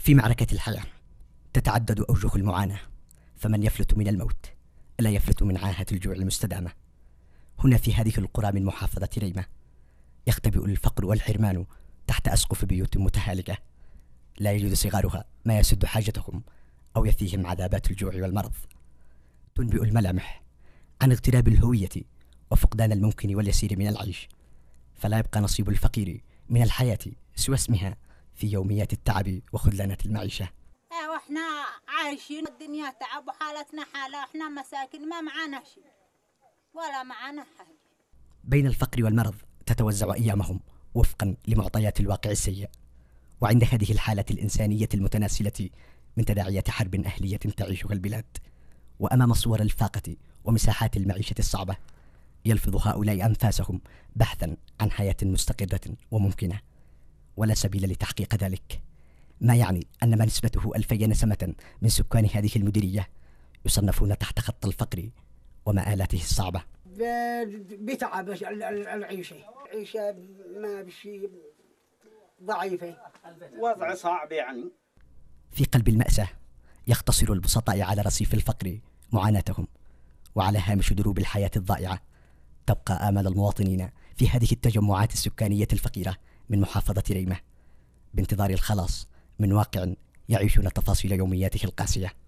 في معركة الحياة تتعدد أوجه المعاناة فمن يفلت من الموت لا يفلت من عاهة الجوع المستدامة هنا في هذه القرى من محافظة ريمة يختبئ الفقر والحرمان تحت أسقف بيوت متهالكة لا يجد صغارها ما يسد حاجتهم أو يفيهم عذابات الجوع والمرض تنبئ الملامح عن اغتراب الهوية وفقدان الممكن واليسير من العيش فلا يبقى نصيب الفقير من الحياة سوى اسمها في يوميات التعب وخذلانة المعيشة ايوه احنا عايشين الدنيا تعب وحالتنا حالة احنا مساكين ما معانا شيء ولا معانا حاجة بين الفقر والمرض تتوزع أيامهم وفقا لمعطيات الواقع السيء وعند هذه الحالة الإنسانية المتناسلة من تداعيات حرب أهلية تعيشها البلاد وأمام صور الفاقة ومساحات المعيشة الصعبة يلفظ هؤلاء أنفاسهم بحثا عن حياة مستقرة وممكنة ولا سبيل لتحقيق ذلك ما يعني أن ما نسبته ألفي نسمة من سكان هذه المديرية يصنفون تحت خط الفقر ومآلاته الصعبة بتعب العيشة عيشة ما بشي ضعيفة وضع صعب يعني في قلب المأساة يختصر البسطاء على رصيف الفقر معاناتهم وعلى هامش دروب الحياة الضائعة تبقى آمال المواطنين في هذه التجمعات السكانية الفقيرة من محافظة ريمة بانتظار الخلاص من واقع يعيشون تفاصيل يومياته القاسية